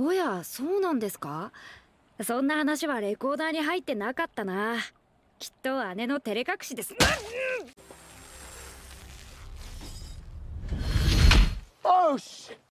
おやそうなんですかそんな話はレコーダーに入ってなかったなきっと姉の照れ隠しです、うん